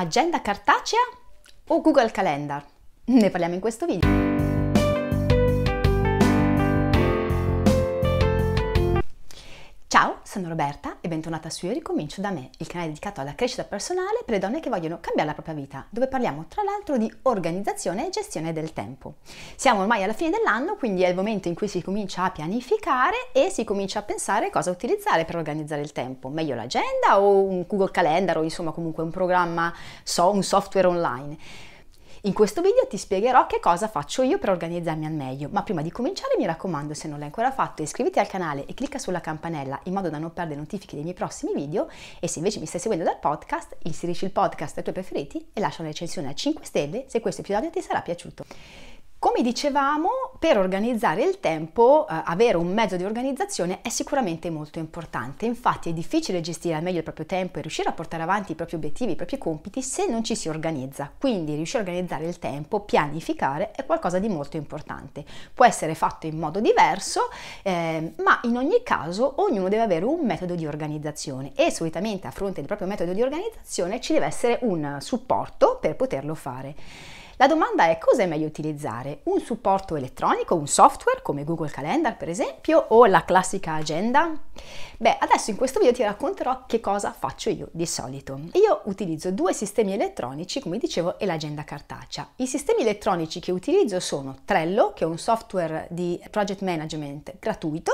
Agenda cartacea o Google Calendar? Ne parliamo in questo video. sono Roberta e bentornata su Io Ricomincio da me, il canale dedicato alla crescita personale per le donne che vogliono cambiare la propria vita, dove parliamo tra l'altro di organizzazione e gestione del tempo. Siamo ormai alla fine dell'anno, quindi è il momento in cui si comincia a pianificare e si comincia a pensare cosa utilizzare per organizzare il tempo, meglio l'agenda o un Google Calendar o insomma comunque un programma, so, un software online. In questo video ti spiegherò che cosa faccio io per organizzarmi al meglio, ma prima di cominciare mi raccomando se non l'hai ancora fatto iscriviti al canale e clicca sulla campanella in modo da non perdere notifiche dei miei prossimi video e se invece mi stai seguendo dal podcast inserisci il podcast ai tuoi preferiti e lascia una recensione a 5 stelle se questo episodio ti sarà piaciuto. Come dicevamo, per organizzare il tempo, eh, avere un mezzo di organizzazione è sicuramente molto importante. Infatti è difficile gestire al meglio il proprio tempo e riuscire a portare avanti i propri obiettivi, i propri compiti se non ci si organizza. Quindi riuscire a organizzare il tempo, pianificare, è qualcosa di molto importante. Può essere fatto in modo diverso, eh, ma in ogni caso ognuno deve avere un metodo di organizzazione e solitamente a fronte del proprio metodo di organizzazione ci deve essere un supporto per poterlo fare. La domanda è cosa è meglio utilizzare? Un supporto elettronico, un software come Google Calendar per esempio o la classica agenda? Beh, adesso in questo video ti racconterò che cosa faccio io di solito. Io utilizzo due sistemi elettronici, come dicevo, e l'agenda cartacea. I sistemi elettronici che utilizzo sono Trello, che è un software di project management gratuito,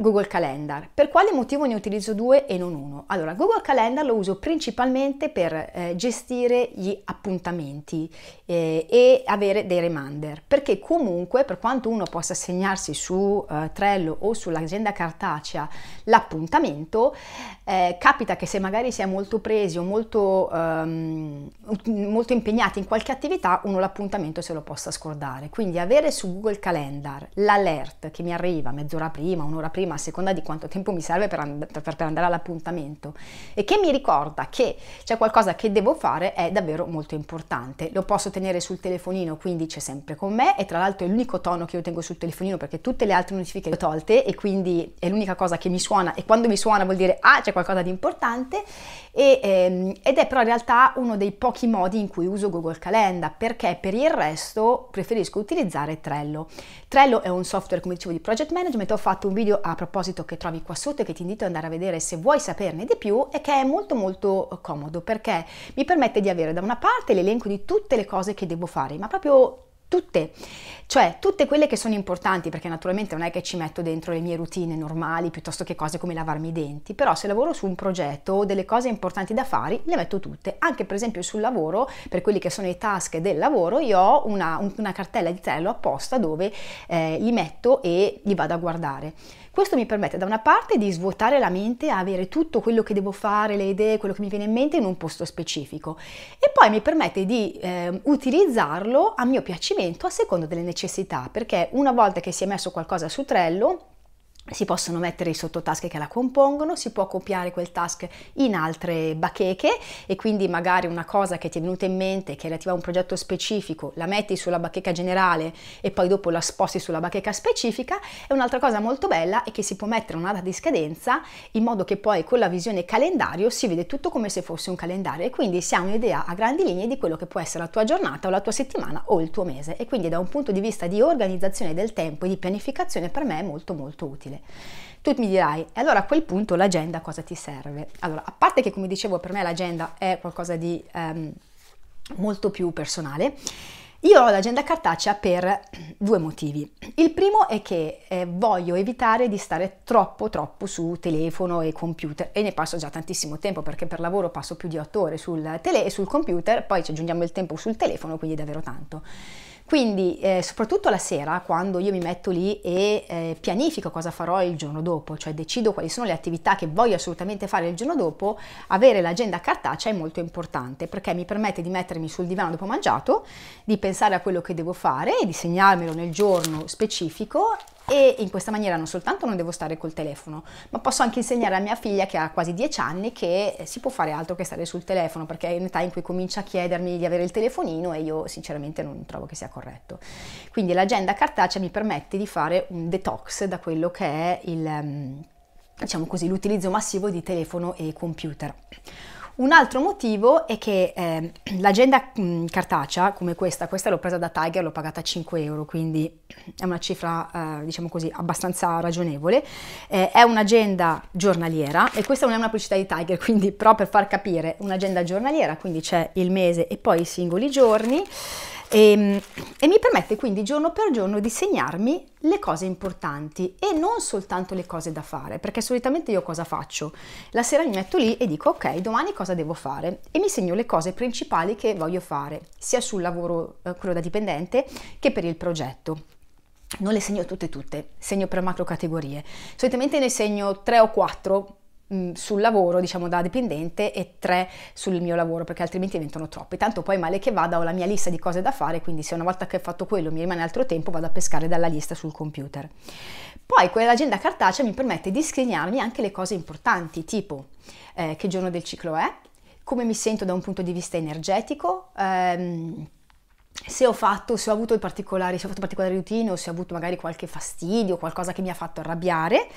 Google Calendar. Per quale motivo ne utilizzo due e non uno? Allora, Google Calendar lo uso principalmente per eh, gestire gli appuntamenti eh, e avere dei reminder, perché comunque per quanto uno possa segnarsi su eh, Trello o sull'agenda cartacea l'appuntamento, eh, capita che se magari si è molto presi o molto, ehm, molto impegnati in qualche attività, uno l'appuntamento se lo possa scordare. Quindi avere su Google Calendar l'alert che mi arriva mezz'ora prima, un'ora prima, prima a seconda di quanto tempo mi serve per, and- per, per andare all'appuntamento e che mi ricorda che c'è qualcosa che devo fare è davvero molto importante. Lo posso tenere sul telefonino, quindi c'è sempre con me e tra l'altro è l'unico tono che io tengo sul telefonino perché tutte le altre notifiche le ho tolte e quindi è l'unica cosa che mi suona e quando mi suona vuol dire ah c'è qualcosa di importante e, ehm, ed è però in realtà uno dei pochi modi in cui uso Google Calendar perché per il resto preferisco utilizzare Trello. Trello è un software come dicevo di project management, ho fatto un video a proposito che trovi qua sotto e che ti invito ad andare a vedere se vuoi saperne di più è che è molto molto eh, comodo perché mi permette di avere da una parte l'elenco di tutte le cose che devo fare, ma proprio tutte, cioè tutte quelle che sono importanti, perché naturalmente non è che ci metto dentro le mie routine normali piuttosto che cose come lavarmi i denti, però se lavoro su un progetto o delle cose importanti da fare, le metto tutte, anche per esempio sul lavoro, per quelli che sono i task del lavoro, io ho una, una cartella di Trello apposta dove eh, li metto e li vado a guardare. Questo mi permette da una parte di svuotare la mente, avere tutto quello che devo fare, le idee, quello che mi viene in mente in un posto specifico e poi mi permette di eh, utilizzarlo a mio piacimento investimento a seconda delle necessità, perché una volta che si è messo qualcosa su Trello si possono mettere i sottotask che la compongono, si può copiare quel task in altre bacheche e quindi magari una cosa che ti è venuta in mente che è relativa a un progetto specifico la metti sulla bacheca generale e poi dopo la sposti sulla bacheca specifica e un'altra cosa molto bella è che si può mettere una data di scadenza in modo che poi con la visione calendario si vede tutto come se fosse un calendario e quindi si ha un'idea a grandi linee di quello che può essere la tua giornata o la tua settimana o il tuo mese e quindi da un punto di vista di organizzazione del tempo e di pianificazione per me è molto molto utile male. Tu mi dirai, e allora a quel punto l'agenda cosa ti serve? Allora, a parte che come dicevo per me l'agenda è qualcosa di ehm, molto più personale, io ho l'agenda cartacea per due motivi. Il primo è che eh, voglio evitare di stare troppo troppo su telefono e computer e ne passo già tantissimo tempo perché per lavoro passo più di 8 ore sul tele e sul computer, poi ci aggiungiamo il tempo sul telefono, quindi davvero tanto. Quindi eh, soprattutto la sera quando io mi metto lì e eh, pianifico cosa farò il giorno dopo, cioè decido quali sono le attività che voglio assolutamente fare il giorno dopo, avere l'agenda cartacea è molto importante perché mi permette di mettermi sul divano dopo mangiato, di pensare a quello che devo fare e di segnarmelo nel giorno specifico e in questa maniera non soltanto non devo stare col telefono, ma posso anche insegnare a mia figlia che ha quasi 10 anni che eh, si può fare altro che stare sul telefono, perché è un'età in cui comincia a chiedermi di avere il telefonino e io sinceramente non trovo che sia corretto. Quindi l'agenda cartacea mi permette di fare un detox da quello che è il, mm, diciamo così, l'utilizzo massivo di telefono e computer. Un altro motivo è che eh, l'agenda mm, cartacea, come questa, questa l'ho presa da Tiger, l'ho pagata 5 euro, quindi è una cifra, eh, diciamo così, abbastanza ragionevole, eh, è un'agenda giornaliera e questa non è una pubblicità di Tiger, quindi però per far capire, un'agenda giornaliera, quindi c'è il mese e poi i singoli giorni, e, ehm, e, mi permette quindi giorno per giorno di segnarmi le cose importanti e non soltanto le cose da fare, perché solitamente io cosa faccio? La sera mi metto lì e dico ok, domani cosa devo fare e mi segno le cose principali che voglio fare, sia sul lavoro, eh, quello da dipendente, che per il progetto non le segno tutte tutte, segno per macro categorie. Solitamente ne segno tre o quattro sul lavoro, diciamo da dipendente e tre sul mio lavoro perché altrimenti diventano troppe. Tanto poi male che vada ho la mia lista di cose da fare, quindi se una volta che ho fatto quello mi rimane altro tempo vado a pescare dalla lista sul computer. Poi quell'agenda cartacea mi permette di scrignarmi anche le cose importanti, tipo eh, che giorno del ciclo è, come mi sento da un punto di vista energetico, ehm, se ho fatto, se ho avuto particolari, se ho fatto particolari routine o se ho avuto magari qualche fastidio, qualcosa che mi ha fatto arrabbiare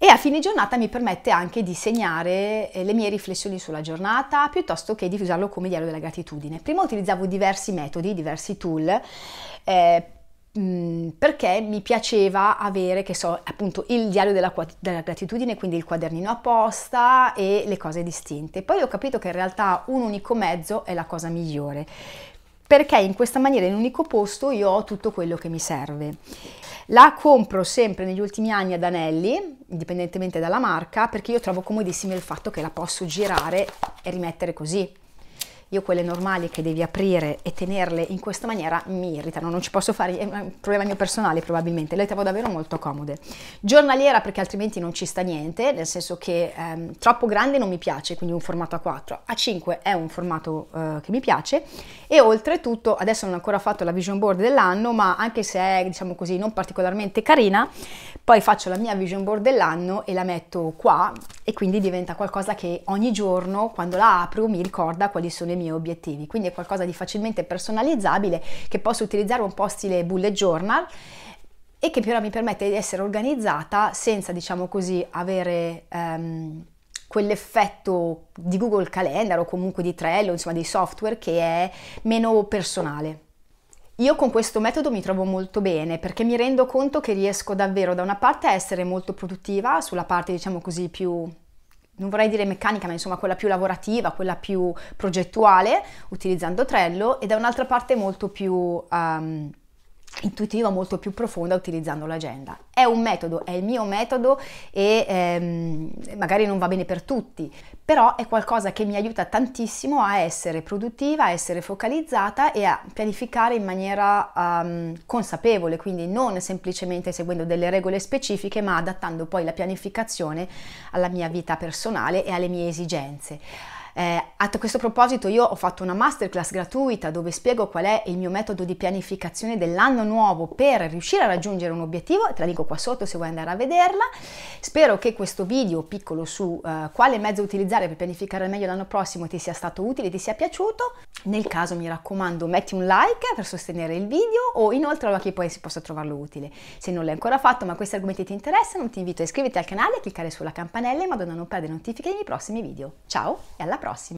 e a fine giornata mi permette anche di segnare eh, le mie riflessioni sulla giornata piuttosto che di usarlo come diario della gratitudine. Prima utilizzavo diversi metodi, diversi tool. Eh, mm, perché mi piaceva avere, che so, appunto il diario della, della, gratitudine, quindi il quadernino apposta e le cose distinte. Poi ho capito che in realtà un unico mezzo è la cosa migliore perché in questa maniera in un unico posto io ho tutto quello che mi serve. La compro sempre negli ultimi anni ad anelli, indipendentemente dalla marca, perché io trovo comodissimo il fatto che la posso girare e rimettere così. Io quelle normali che devi aprire e tenerle in questa maniera mi irritano, non ci posso fare, è un problema mio personale probabilmente, le trovo davvero molto comode. Giornaliera perché altrimenti non ci sta niente, nel senso che ehm, troppo grande non mi piace, quindi un formato A4, A5 è un formato eh, che mi piace e oltretutto adesso non ho ancora fatto la vision board dell'anno, ma anche se è diciamo così non particolarmente carina, poi faccio la mia vision board dell'anno e la metto qua e quindi diventa qualcosa che ogni giorno quando la apro mi ricorda quali sono i miei obiettivi. Quindi è qualcosa di facilmente personalizzabile che posso utilizzare un po' stile bullet journal e che però mi permette di essere organizzata senza, diciamo così, avere um, quell'effetto di Google Calendar o comunque di Trello, insomma dei software che è meno personale. Io con questo metodo mi trovo molto bene perché mi rendo conto che riesco davvero da una parte a essere molto produttiva sulla parte, diciamo così, più non vorrei dire meccanica, ma insomma quella più lavorativa, quella più progettuale, utilizzando Trello, e da un'altra parte molto più um, intuitiva molto più profonda utilizzando l'agenda. È un metodo, è il mio metodo e ehm, magari non va bene per tutti, però è qualcosa che mi aiuta tantissimo a essere produttiva, a essere focalizzata e a pianificare in maniera um, consapevole, quindi non semplicemente seguendo delle regole specifiche, ma adattando poi la pianificazione alla mia vita personale e alle mie esigenze. Eh, a questo proposito io ho fatto una masterclass gratuita dove spiego qual è il mio metodo di pianificazione dell'anno nuovo per riuscire a raggiungere un obiettivo, te la dico qua sotto se vuoi andare a vederla. Spero che questo video piccolo su eh, quale mezzo utilizzare per pianificare al meglio l'anno prossimo ti sia stato utile, ti sia piaciuto. Nel caso mi raccomando metti un like per sostenere il video o inoltre a chi poi si possa trovarlo utile. Se non l'hai ancora fatto ma questi argomenti ti interessano ti invito a iscriverti al canale, e cliccare sulla campanella in modo da non perdere notifiche dei miei prossimi video. Ciao e alla prossima! prossima.